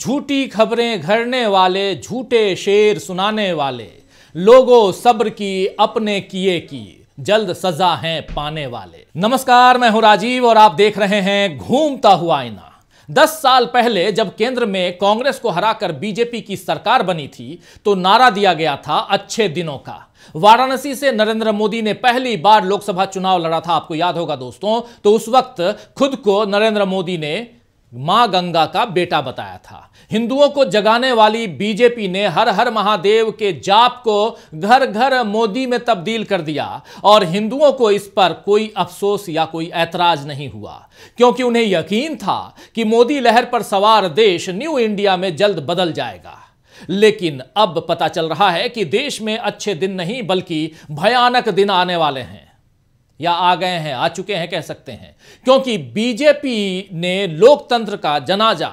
झूठी खबरें घरने वाले झूठे शेर सुनाने वाले लोगों सब्र की अपने किए की जल्द सजा है पाने वाले नमस्कार मैं हूं राजीव और आप देख रहे हैं घूमता हुआ आईना दस साल पहले जब केंद्र में कांग्रेस को हराकर बीजेपी की सरकार बनी थी तो नारा दिया गया था अच्छे दिनों का वाराणसी से नरेंद्र मोदी ने पहली बार लोकसभा चुनाव लड़ा था आपको याद होगा दोस्तों तो उस वक्त खुद को नरेंद्र मोदी ने मां गंगा का बेटा बताया था हिंदुओं को जगाने वाली बीजेपी ने हर हर महादेव के जाप को घर घर मोदी में तब्दील कर दिया और हिंदुओं को इस पर कोई अफसोस या कोई ऐतराज नहीं हुआ क्योंकि उन्हें यकीन था कि मोदी लहर पर सवार देश न्यू इंडिया में जल्द बदल जाएगा लेकिन अब पता चल रहा है कि देश में अच्छे दिन नहीं बल्कि भयानक दिन आने वाले हैं या आ गए हैं आ चुके हैं कह सकते हैं क्योंकि बीजेपी ने लोकतंत्र का जनाजा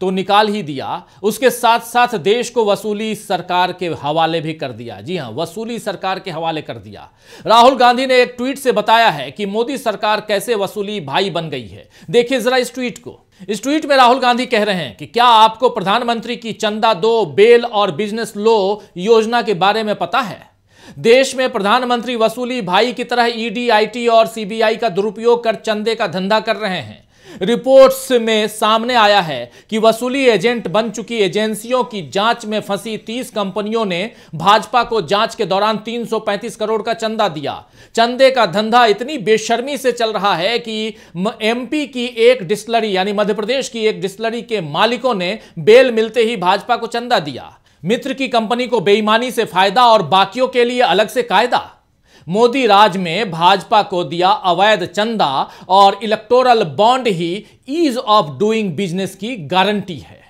तो निकाल ही दिया उसके साथ साथ देश को वसूली सरकार के हवाले भी कर दिया जी हां वसूली सरकार के हवाले कर दिया राहुल गांधी ने एक ट्वीट से बताया है कि मोदी सरकार कैसे वसूली भाई बन गई है देखिए जरा इस ट्वीट को इस ट्वीट में राहुल गांधी कह रहे हैं कि क्या आपको प्रधानमंत्री की चंदा दो बेल और बिजनेस लो योजना के बारे में पता है देश में प्रधानमंत्री वसूली भाई की तरह ईडी e आईटी और सीबीआई का दुरुपयोग कर चंदे का धंधा कर रहे हैं रिपोर्ट्स में सामने आया है कि वसूली एजेंट बन चुकी एजेंसियों की जांच में फंसी 30 कंपनियों ने भाजपा को जांच के दौरान 335 करोड़ का चंदा दिया चंदे का धंधा इतनी बेशर्मी से चल रहा है कि एमपी की एक डिस्लरी यानी मध्य प्रदेश की एक डिस्लरी के मालिकों ने बेल मिलते ही भाजपा को चंदा दिया मित्र की कंपनी को बेईमानी से फायदा और बाकियों के लिए अलग से कायदा मोदी राज में भाजपा को दिया अवैध चंदा और इलेक्टोरल बॉन्ड ही ईज ऑफ डूइंग बिजनेस की गारंटी है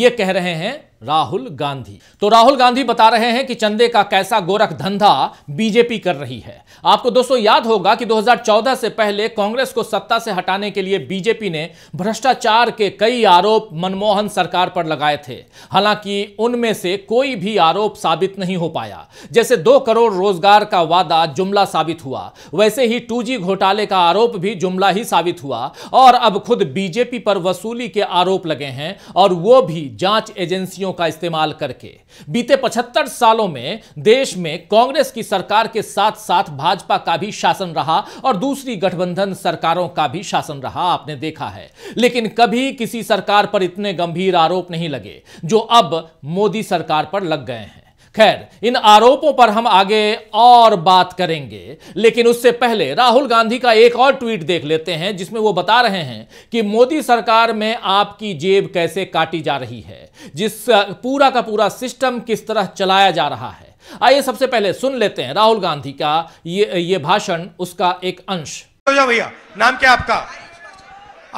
ये कह रहे हैं राहुल गांधी तो राहुल गांधी बता रहे हैं कि चंदे का कैसा गोरख धंधा बीजेपी कर रही है आपको दोस्तों याद होगा कि 2014 से पहले कांग्रेस को सत्ता से हटाने के लिए बीजेपी ने भ्रष्टाचार के कई आरोप मनमोहन सरकार पर लगाए थे हालांकि उनमें से कोई भी आरोप साबित नहीं हो पाया जैसे दो करोड़ रोजगार का वादा जुमला साबित हुआ वैसे ही टू घोटाले का आरोप भी जुमला ही साबित हुआ और अब खुद बीजेपी पर वसूली के आरोप लगे हैं और वो भी जांच एजेंसियों शक्तियों का इस्तेमाल करके बीते 75 सालों में देश में कांग्रेस की सरकार के साथ साथ भाजपा का भी शासन रहा और दूसरी गठबंधन सरकारों का भी शासन रहा आपने देखा है लेकिन कभी किसी सरकार पर इतने गंभीर आरोप नहीं लगे जो अब मोदी सरकार पर लग गए हैं खैर इन आरोपों पर हम आगे और बात करेंगे लेकिन उससे पहले राहुल गांधी का एक और ट्वीट देख लेते हैं जिसमें वो बता रहे हैं कि मोदी सरकार में आपकी जेब कैसे काटी जा रही है जिस पूरा का पूरा सिस्टम किस तरह चलाया जा रहा है आइए सबसे पहले सुन लेते हैं राहुल गांधी का ये ये भाषण उसका एक अंश भैया नाम क्या आपका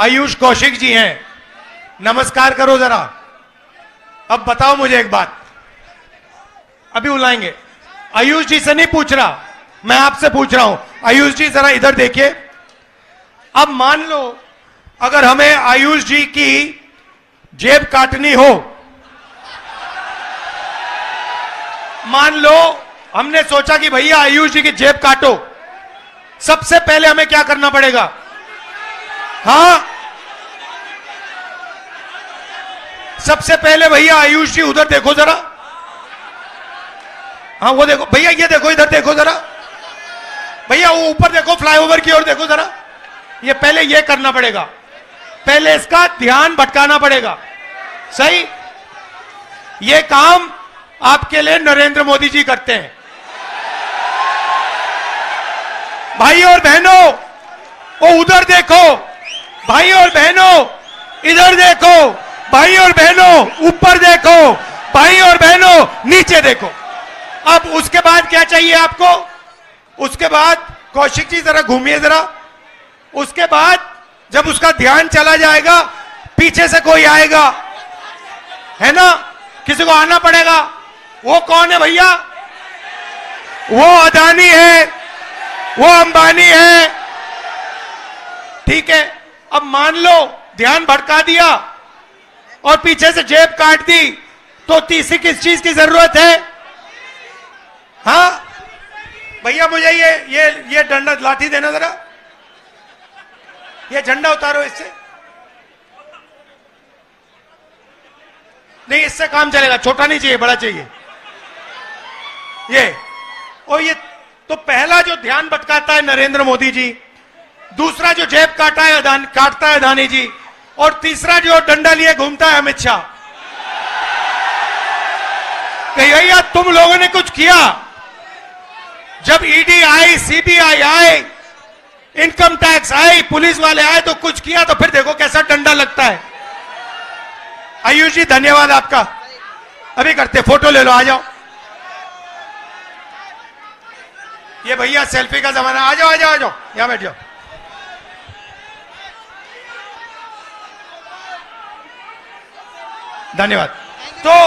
आयुष कौशिक जी हैं नमस्कार करो जरा अब बताओ मुझे एक बात अभी बुलाएंगे आयुष जी से नहीं पूछ रहा मैं आपसे पूछ रहा हूं आयुष जी जरा इधर देखिए अब मान लो अगर हमें आयुष जी की जेब काटनी हो मान लो हमने सोचा कि भैया आयुष जी की जेब काटो सबसे पहले हमें क्या करना पड़ेगा हां सबसे पहले भैया आयुष जी उधर देखो जरा हाँ वो देखो भैया ये देखो इधर देखो जरा भैया वो ऊपर देखो फ्लाईओवर की ओर देखो जरा ये पहले ये करना पड़ेगा पहले इसका ध्यान भटकाना पड़ेगा सही ये काम आपके लिए नरेंद्र मोदी जी करते हैं भाई और बहनों वो उधर देखो भाई और बहनों इधर देखो भाई और बहनों ऊपर देखो भाई और बहनों नीचे देखो अब उसके बाद क्या चाहिए आपको उसके बाद कौशिक जी जरा घूमिए जरा उसके बाद जब उसका ध्यान चला जाएगा पीछे से कोई आएगा है ना किसी को आना पड़ेगा वो कौन है भैया वो अदानी है वो अंबानी है ठीक है अब मान लो ध्यान भड़का दिया और पीछे से जेब काट दी तो तीसरी किस चीज की जरूरत है हाँ भैया मुझे ये ये ये डंडा लाठी देना जरा ये झंडा उतारो इससे नहीं इससे काम चलेगा छोटा नहीं चाहिए बड़ा चाहिए ये और ये तो पहला जो ध्यान भटकाता है नरेंद्र मोदी जी दूसरा जो जेब काटा है अदान, काटता है अदानी जी और तीसरा जो डंडा लिए घूमता है अमित शाह कही भैया तुम लोगों ने कुछ किया जब ईडी e आई सीबीआई आई इनकम टैक्स आई पुलिस वाले आए तो कुछ किया तो फिर देखो कैसा डंडा लगता है आयुष जी धन्यवाद आपका अभी करते फोटो ले लो आ जाओ ये भैया सेल्फी का जमाना आ जाओ आ जाओ आ जाओ यहां बैठ जाओ धन्यवाद तो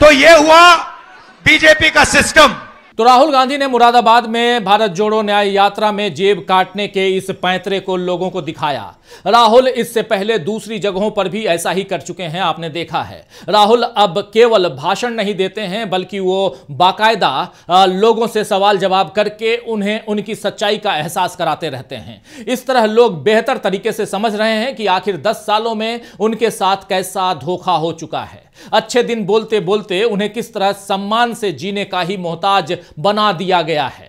तो ये हुआ बीजेपी का सिस्टम तो राहुल गांधी ने मुरादाबाद में भारत जोड़ो न्याय यात्रा में जेब काटने के इस पैंतरे को लोगों को दिखाया राहुल इससे पहले दूसरी जगहों पर भी ऐसा ही कर चुके हैं आपने देखा है राहुल अब केवल भाषण नहीं देते हैं बल्कि वो बाकायदा लोगों से सवाल जवाब करके उन्हें उनकी सच्चाई का एहसास कराते रहते हैं इस तरह लोग बेहतर तरीके से समझ रहे हैं कि आखिर दस सालों में उनके साथ कैसा धोखा हो चुका है अच्छे दिन बोलते बोलते उन्हें किस तरह सम्मान से जीने का ही मोहताज बना दिया गया है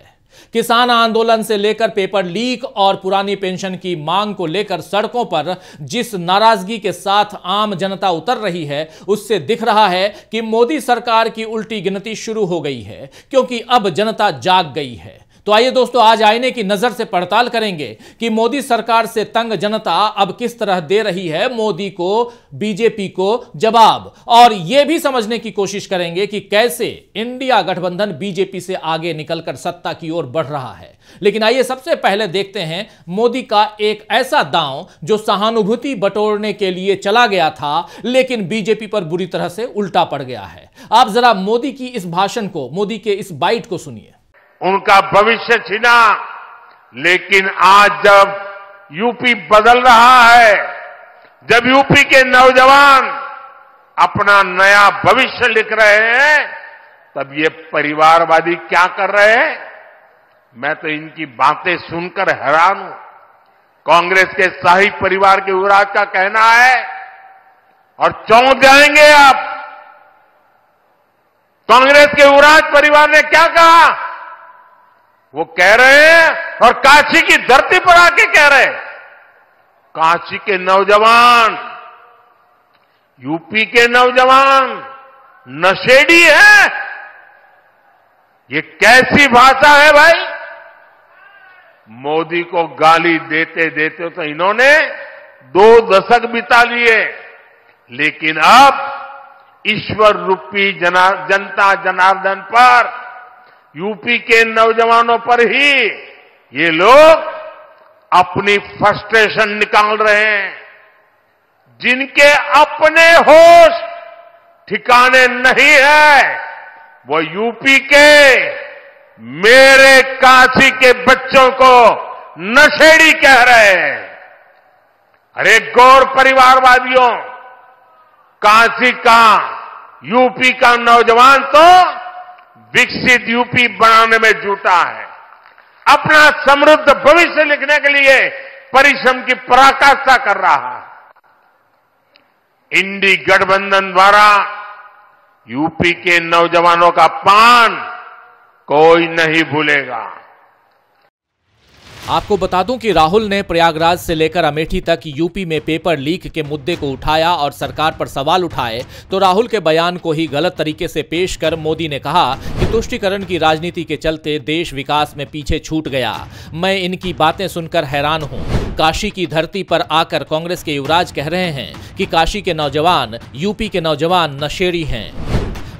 किसान आंदोलन से लेकर पेपर लीक और पुरानी पेंशन की मांग को लेकर सड़कों पर जिस नाराजगी के साथ आम जनता उतर रही है उससे दिख रहा है कि मोदी सरकार की उल्टी गिनती शुरू हो गई है क्योंकि अब जनता जाग गई है तो आइए दोस्तों आज आईने की नजर से पड़ताल करेंगे कि मोदी सरकार से तंग जनता अब किस तरह दे रही है मोदी को बीजेपी को जवाब और यह भी समझने की कोशिश करेंगे कि कैसे इंडिया गठबंधन बीजेपी से आगे निकलकर सत्ता की ओर बढ़ रहा है लेकिन आइए सबसे पहले देखते हैं मोदी का एक ऐसा दांव जो सहानुभूति बटोरने के लिए चला गया था लेकिन बीजेपी पर बुरी तरह से उल्टा पड़ गया है आप जरा मोदी की इस भाषण को मोदी के इस बाइट को सुनिए उनका भविष्य छीना लेकिन आज जब यूपी बदल रहा है जब यूपी के नौजवान अपना नया भविष्य लिख रहे हैं तब ये परिवारवादी क्या कर रहे हैं मैं तो इनकी बातें सुनकर हैरान हूं कांग्रेस के शाही परिवार के युवराज का कहना है और चौंक जाएंगे आप कांग्रेस के युवराज परिवार ने क्या कहा वो कह रहे हैं और काशी की धरती पर आके कह रहे हैं काशी के नौजवान यूपी के नौजवान नशेड़ी है ये कैसी भाषा है भाई मोदी को गाली देते देते तो इन्होंने दो दशक बिता लिए लेकिन अब ईश्वर रूपी जना, जनता जनार्दन पर यूपी के नौजवानों पर ही ये लोग अपनी फ्रस्ट्रेशन निकाल रहे हैं जिनके अपने होश ठिकाने नहीं है वो यूपी के मेरे काशी के बच्चों को नशेड़ी कह रहे हैं अरे गौर परिवारवादियों काशी का यूपी का नौजवान तो विकसित यूपी बनाने में जुटा है अपना समृद्ध भविष्य लिखने के लिए परिश्रम की पराकाष्ठा कर रहा है इंडी गठबंधन द्वारा यूपी के नौजवानों का पान कोई नहीं भूलेगा आपको बता दूं कि राहुल ने प्रयागराज से लेकर अमेठी तक यूपी में पेपर लीक के मुद्दे को उठाया और सरकार पर सवाल उठाए तो राहुल के बयान को ही गलत तरीके से पेश कर मोदी ने कहा कि तुष्टिकरण की राजनीति के चलते देश विकास में पीछे छूट गया मैं इनकी बातें सुनकर हैरान हूँ काशी की धरती पर आकर कांग्रेस के युवराज कह रहे हैं कि काशी के नौजवान यूपी के नौजवान नशेड़ी हैं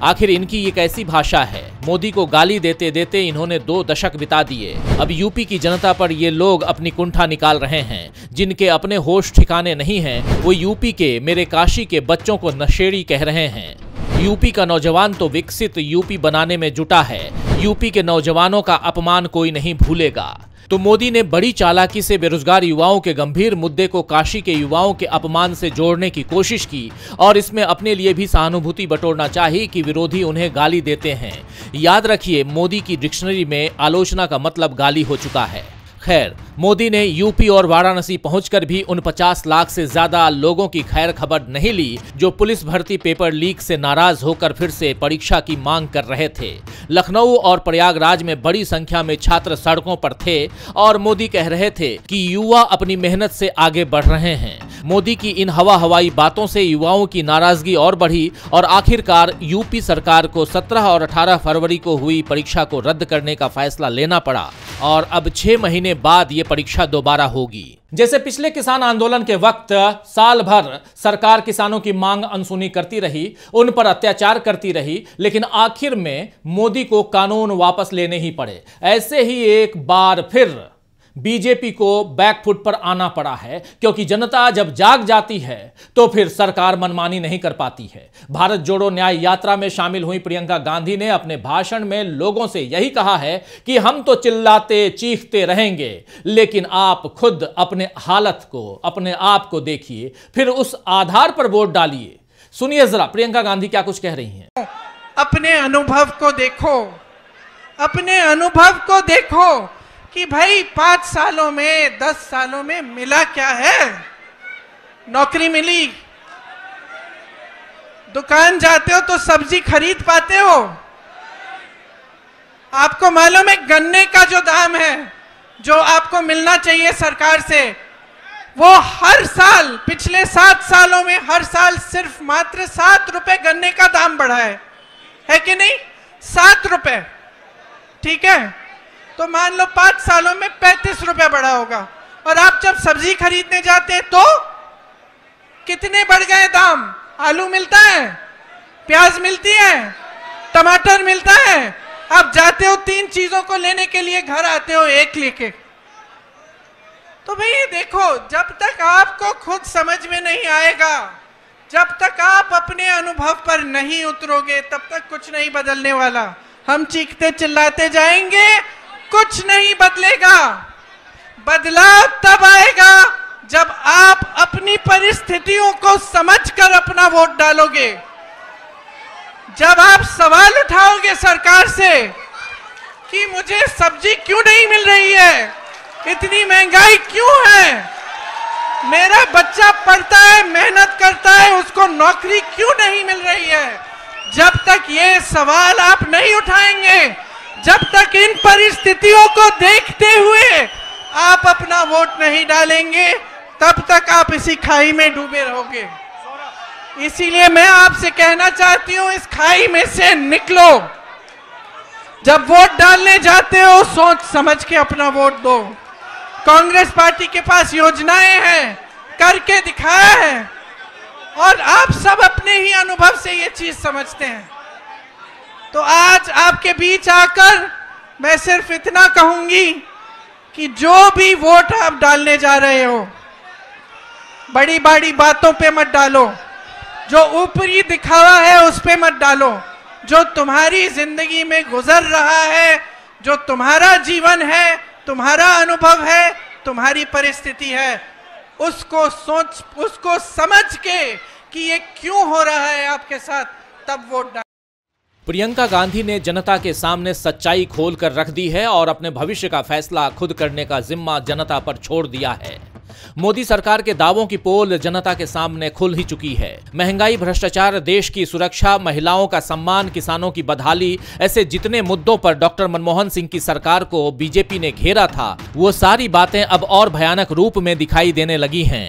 आखिर इनकी ये कैसी भाषा है मोदी को गाली देते देते इन्होंने दो दशक बिता दिए अब यूपी की जनता पर ये लोग अपनी कुंठा निकाल रहे हैं जिनके अपने होश ठिकाने नहीं हैं वो यूपी के मेरे काशी के बच्चों को नशेड़ी कह रहे हैं यूपी का नौजवान तो विकसित यूपी बनाने में जुटा है यूपी के नौजवानों का अपमान कोई नहीं भूलेगा तो मोदी ने बड़ी चालाकी से बेरोजगार युवाओं के गंभीर मुद्दे को काशी के युवाओं के अपमान से जोड़ने की कोशिश की और इसमें अपने लिए भी सहानुभूति बटोरना चाहिए कि विरोधी उन्हें गाली देते हैं याद रखिए मोदी की डिक्शनरी में आलोचना का मतलब गाली हो चुका है खैर मोदी ने यूपी और वाराणसी पहुंचकर भी उन 50 लाख से ज्यादा लोगों की खैर खबर नहीं ली जो पुलिस भर्ती पेपर लीक से नाराज होकर फिर से परीक्षा की मांग कर रहे थे लखनऊ और प्रयागराज में बड़ी संख्या में छात्र सड़कों पर थे और मोदी कह रहे थे कि युवा अपनी मेहनत से आगे बढ़ रहे हैं मोदी की इन हवा हवाई बातों से युवाओं की नाराजगी और बढ़ी और आखिरकार यूपी सरकार को 17 और 18 फरवरी को हुई परीक्षा को रद्द करने का फैसला लेना पड़ा और अब छह महीने महीने बाद ये परीक्षा दोबारा होगी जैसे पिछले किसान आंदोलन के वक्त साल भर सरकार किसानों की मांग अनसुनी करती रही उन पर अत्याचार करती रही लेकिन आखिर में मोदी को कानून वापस लेने ही पड़े ऐसे ही एक बार फिर बीजेपी को बैकफुट पर आना पड़ा है क्योंकि जनता जब जाग जाती है तो फिर सरकार मनमानी नहीं कर पाती है भारत जोड़ो न्याय यात्रा में शामिल हुई प्रियंका गांधी ने अपने भाषण में लोगों से यही कहा है कि हम तो चिल्लाते चीखते रहेंगे लेकिन आप खुद अपने हालत को अपने आप को देखिए फिर उस आधार पर वोट डालिए सुनिए जरा प्रियंका गांधी क्या कुछ कह रही है अपने अनुभव को देखो अपने अनुभव को देखो कि भाई पांच सालों में दस सालों में मिला क्या है नौकरी मिली दुकान जाते हो तो सब्जी खरीद पाते हो आपको मालूम है गन्ने का जो दाम है जो आपको मिलना चाहिए सरकार से वो हर साल पिछले सात सालों में हर साल सिर्फ मात्र सात रुपए गन्ने का दाम बढ़ा है है कि नहीं सात रुपए ठीक है तो मान लो पांच सालों में पैंतीस रुपए बढ़ा होगा और आप जब सब्जी खरीदने जाते हैं तो कितने बढ़ गए दाम आलू मिलता है प्याज मिलती है टमाटर मिलता है आप जाते हो तीन चीजों को लेने के लिए घर आते हो एक लेके तो भैया देखो जब तक आपको खुद समझ में नहीं आएगा जब तक आप अपने अनुभव पर नहीं उतरोगे तब तक कुछ नहीं बदलने वाला हम चीखते चिल्लाते जाएंगे कुछ नहीं बदलेगा बदलाव तब आएगा जब आप अपनी परिस्थितियों को समझकर अपना वोट डालोगे जब आप सवाल उठाओगे सरकार से कि मुझे सब्जी क्यों नहीं मिल रही है इतनी महंगाई क्यों है मेरा बच्चा पढ़ता है मेहनत करता है उसको नौकरी क्यों नहीं मिल रही है जब तक ये सवाल आप नहीं उठाएंगे जब तक इन परिस्थितियों को देखते हुए आप अपना वोट नहीं डालेंगे तब तक आप इसी खाई में डूबे रहोगे इसीलिए मैं आपसे कहना चाहती हूँ इस खाई में से निकलो जब वोट डालने जाते हो सोच समझ के अपना वोट दो कांग्रेस पार्टी के पास योजनाएं हैं करके दिखाया है और आप सब अपने ही अनुभव से ये चीज समझते हैं तो आज आपके बीच आकर मैं सिर्फ इतना कहूंगी कि जो भी वोट आप डालने जा रहे हो बड़ी बड़ी बातों पे मत डालो जो ऊपरी दिखावा है उस पे मत डालो जो तुम्हारी जिंदगी में गुजर रहा है जो तुम्हारा जीवन है तुम्हारा अनुभव है तुम्हारी परिस्थिति है उसको सोच उसको समझ के कि ये क्यों हो रहा है आपके साथ तब वोट प्रियंका गांधी ने जनता के सामने सच्चाई खोल कर रख दी है और अपने भविष्य का फैसला खुद करने का जिम्मा जनता पर छोड़ दिया है मोदी सरकार के दावों की पोल जनता के सामने खुल ही चुकी है महंगाई भ्रष्टाचार देश की सुरक्षा महिलाओं का सम्मान किसानों की बदहाली ऐसे जितने मुद्दों पर डॉक्टर मनमोहन सिंह की सरकार को बीजेपी ने घेरा था वो सारी बातें अब और भयानक रूप में दिखाई देने लगी हैं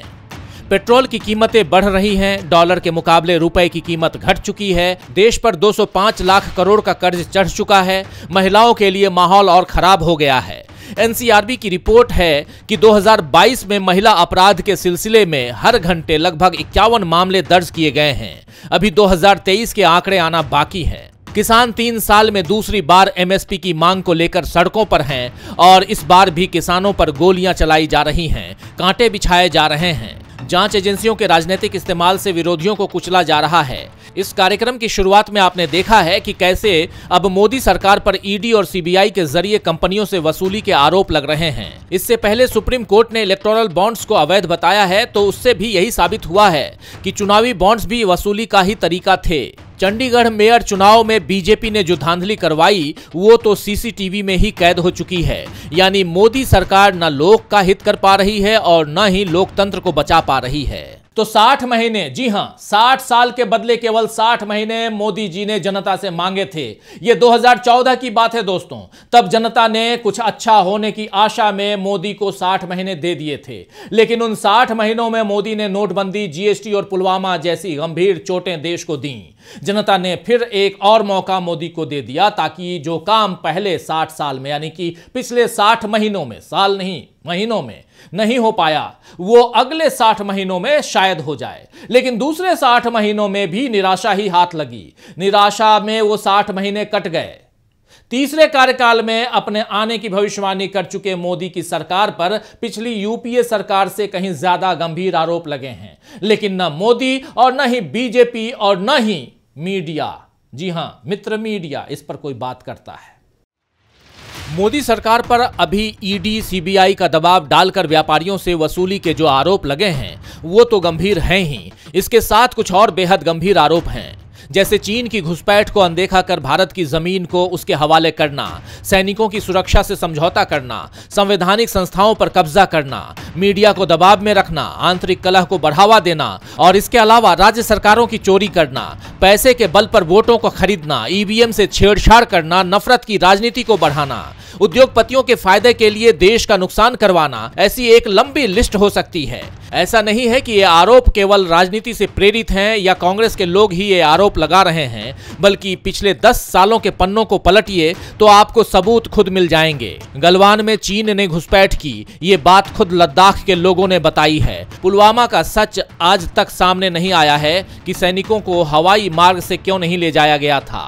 पेट्रोल की कीमतें बढ़ रही हैं, डॉलर के मुकाबले रुपए की कीमत घट चुकी है देश पर 205 लाख करोड़ का कर्ज चढ़ चुका है महिलाओं के लिए माहौल और खराब हो गया है एनसीआरबी की रिपोर्ट है कि 2022 में महिला अपराध के सिलसिले में हर घंटे लगभग इक्यावन मामले दर्ज किए गए हैं अभी 2023 के आंकड़े आना बाकी हैं किसान तीन साल में दूसरी बार एमएसपी की मांग को लेकर सड़कों पर हैं और इस बार भी किसानों पर गोलियां चलाई जा रही हैं कांटे बिछाए जा रहे हैं जांच एजेंसियों के राजनीतिक इस्तेमाल से विरोधियों को कुचला जा रहा है इस कार्यक्रम की शुरुआत में आपने देखा है कि कैसे अब मोदी सरकार पर ईडी और सीबीआई के जरिए कंपनियों से वसूली के आरोप लग रहे हैं इससे पहले सुप्रीम कोर्ट ने इलेक्टोरल बॉन्ड्स को अवैध बताया है तो उससे भी यही साबित हुआ है कि चुनावी बॉन्ड्स भी वसूली का ही तरीका थे चंडीगढ़ मेयर चुनाव में बीजेपी ने जो धांधली करवाई वो तो सीसीटीवी में ही कैद हो चुकी है यानी मोदी सरकार न लोक का हित कर पा रही है और न ही लोकतंत्र को बचा पा रही है तो 60 महीने जी हां 60 साल के बदले केवल 60 महीने मोदी जी ने जनता से मांगे थे ये 2014 की बात है दोस्तों तब जनता ने कुछ अच्छा होने की आशा में मोदी को 60 महीने दे दिए थे लेकिन उन 60 महीनों में मोदी ने नोटबंदी जीएसटी और पुलवामा जैसी गंभीर चोटें देश को दी जनता ने फिर एक और मौका मोदी को दे दिया ताकि जो काम पहले साठ साल में यानी कि पिछले साठ महीनों में साल नहीं महीनों में नहीं हो पाया वो अगले साठ महीनों में शायद हो जाए लेकिन दूसरे साठ महीनों में भी निराशा ही हाथ लगी निराशा में वो साठ महीने कट गए तीसरे कार्यकाल में अपने आने की भविष्यवाणी कर चुके मोदी की सरकार पर पिछली यूपीए सरकार से कहीं ज्यादा गंभीर आरोप लगे हैं लेकिन न मोदी और न ही बीजेपी और न ही मीडिया जी हां मित्र मीडिया इस पर कोई बात करता है मोदी सरकार पर अभी ईडी सीबीआई का दबाव डालकर व्यापारियों से वसूली के जो आरोप लगे हैं वो तो गंभीर हैं ही इसके साथ कुछ और बेहद गंभीर आरोप हैं जैसे चीन की घुसपैठ को अनदेखा कर भारत की जमीन को उसके हवाले करना सैनिकों की सुरक्षा से समझौता करना संवैधानिक संस्थाओं पर कब्जा करना मीडिया को दबाव में रखना आंतरिक कलह को बढ़ावा देना और इसके अलावा राज्य सरकारों की चोरी करना पैसे के बल पर वोटों को खरीदना ईवीएम से छेड़छाड़ करना नफरत की राजनीति को बढ़ाना उद्योगपतियों के फायदे के लिए देश का नुकसान करवाना ऐसी एक लंबी लिस्ट हो सकती है ऐसा नहीं है कि ये आरोप केवल राजनीति से प्रेरित हैं या कांग्रेस के लोग ही ये आरोप लगा रहे हैं बल्कि पिछले 10 सालों के पन्नों को पलटिए तो आपको सबूत खुद मिल जाएंगे गलवान में चीन ने घुसपैठ की ये बात खुद लद्दाख के लोगों ने बताई है पुलवामा का सच आज तक सामने नहीं आया है कि सैनिकों को हवाई मार्ग से क्यों नहीं ले जाया गया था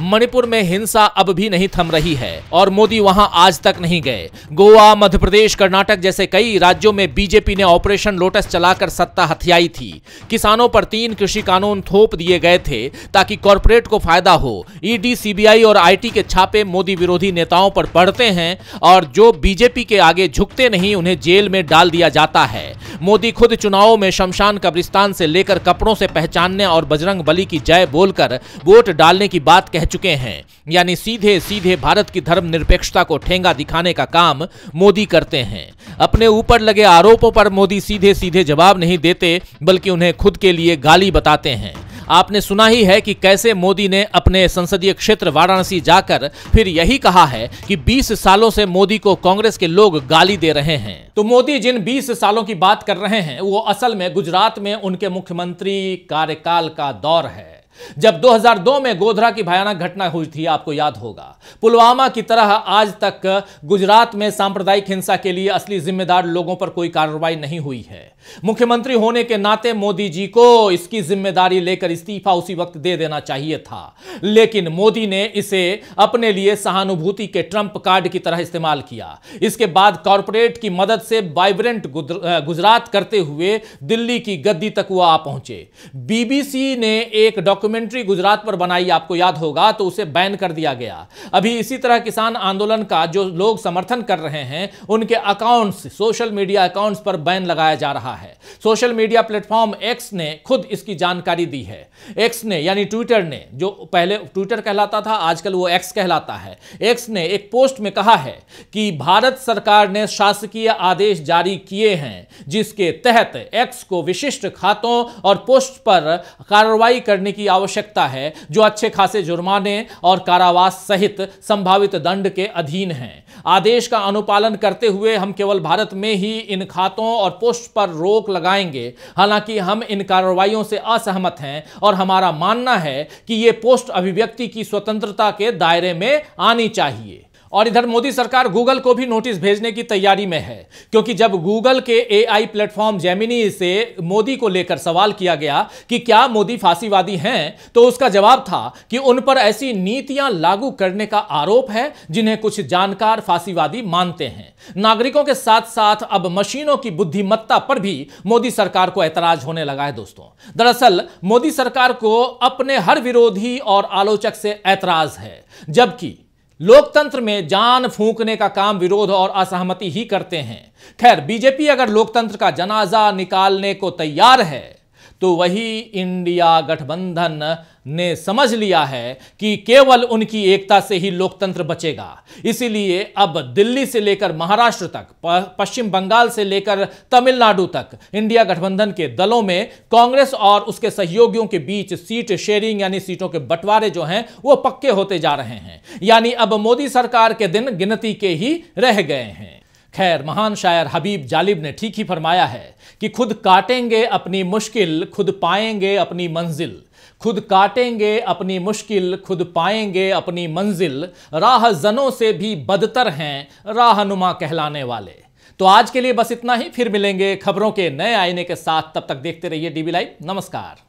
मणिपुर में हिंसा अब भी नहीं थम रही है और मोदी वहां आज तक नहीं गए गोवा मध्य प्रदेश कर्नाटक जैसे कई राज्यों में बीजेपी ने ऑपरेशन लोटस चलाकर सत्ता हथियाई थी किसानों पर तीन कृषि कानून थोप दिए गए थे ताकि कॉरपोरेट को फायदा हो ईडी सीबीआई और आईटी के छापे मोदी विरोधी नेताओं पर पढ़ते हैं और जो बीजेपी के आगे झुकते नहीं उन्हें जेल में डाल दिया जाता है मोदी खुद चुनाव में शमशान कब्रिस्तान से लेकर कपड़ों से पहचानने और बजरंग बली की जय बोलकर वोट डालने की बात कह चुके हैं यानी सीधे सीधे भारत की धर्म निरपेक्षता को ठेंगा दिखाने का काम मोदी करते हैं अपने ऊपर लगे आरोपों पर मोदी सीधे सीधे जवाब नहीं देते बल्कि उन्हें खुद के लिए गाली बताते हैं आपने सुना ही है कि कैसे मोदी ने अपने संसदीय क्षेत्र वाराणसी जाकर फिर यही कहा है कि 20 सालों से मोदी को कांग्रेस के लोग गाली दे रहे हैं तो मोदी जिन 20 सालों की बात कर रहे हैं वो असल में गुजरात में उनके मुख्यमंत्री कार्यकाल का दौर है जब 2002 में गोधरा की भयानक घटना हुई थी आपको याद होगा पुलवामा की तरह आज तक गुजरात में सांप्रदायिक हिंसा के लिए असली जिम्मेदार लोगों पर कोई कार्रवाई नहीं हुई है मुख्यमंत्री होने के नाते मोदी जी को इसकी जिम्मेदारी लेकर इस्तीफा उसी वक्त दे देना चाहिए था लेकिन मोदी ने इसे अपने लिए सहानुभूति के ट्रंप कार्ड की तरह इस्तेमाल किया इसके बाद कॉरपोरेट की मदद से वाइब्रेंट गुजरात करते हुए दिल्ली की गद्दी तक वह आ पहुंचे बीबीसी ने एक डॉक्यूमेंट डॉक्यूमेंट्री गुजरात पर बनाई आपको याद होगा तो उसे बैन कर दिया गया अभी इसी तरह किसान आंदोलन का जो लोग समर्थन कर रहे हैं उनके अकाउंट्स सोशल मीडिया अकाउंट्स पर बैन लगाया जा रहा है सोशल मीडिया प्लेटफॉर्म एक्स ने खुद इसकी जानकारी दी है एक्स ने यानी ट्विटर ने जो पहले ट्विटर कहलाता था आजकल वो एक्स कहलाता है एक्स ने एक पोस्ट में कहा है कि भारत सरकार ने शासकीय आदेश जारी किए हैं जिसके तहत एक्स को विशिष्ट खातों और पोस्ट पर कार्रवाई करने की आवश्यकता है जो अच्छे खासे जुर्माने और कारावास सहित संभावित दंड के अधीन हैं आदेश का अनुपालन करते हुए हम केवल भारत में ही इन खातों और पोस्ट पर रोक लगाएंगे हालांकि हम इन कार्रवाइयों से असहमत हैं और हमारा मानना है कि ये पोस्ट अभिव्यक्ति की स्वतंत्रता के दायरे में आनी चाहिए और इधर मोदी सरकार गूगल को भी नोटिस भेजने की तैयारी में है क्योंकि जब गूगल के एआई प्लेटफॉर्म जेमिनी से मोदी को लेकर सवाल किया गया कि क्या मोदी फांसीवादी हैं तो उसका जवाब था कि उन पर ऐसी नीतियां लागू करने का आरोप है जिन्हें कुछ जानकार फांसीवादी मानते हैं नागरिकों के साथ साथ अब मशीनों की बुद्धिमत्ता पर भी मोदी सरकार को ऐतराज होने लगा है दोस्तों दरअसल मोदी सरकार को अपने हर विरोधी और आलोचक से ऐतराज है जबकि लोकतंत्र में जान फूंकने का काम विरोध और असहमति ही करते हैं खैर बीजेपी अगर लोकतंत्र का जनाजा निकालने को तैयार है तो वही इंडिया गठबंधन ने समझ लिया है कि केवल उनकी एकता से ही लोकतंत्र बचेगा इसीलिए अब दिल्ली से लेकर महाराष्ट्र तक पश्चिम बंगाल से लेकर तमिलनाडु तक इंडिया गठबंधन के दलों में कांग्रेस और उसके सहयोगियों के बीच सीट शेयरिंग यानी सीटों के बंटवारे जो हैं वो पक्के होते जा रहे हैं यानी अब मोदी सरकार के दिन गिनती के ही रह गए हैं खैर महान शायर हबीब जालिब ने ठीक ही फरमाया है कि खुद काटेंगे अपनी मुश्किल खुद पाएंगे अपनी मंजिल खुद काटेंगे अपनी मुश्किल खुद पाएंगे अपनी मंजिल राह जनों से भी बदतर हैं राहनुमा कहलाने वाले तो आज के लिए बस इतना ही फिर मिलेंगे खबरों के नए आईने के साथ तब तक देखते रहिए डीबी लाइव नमस्कार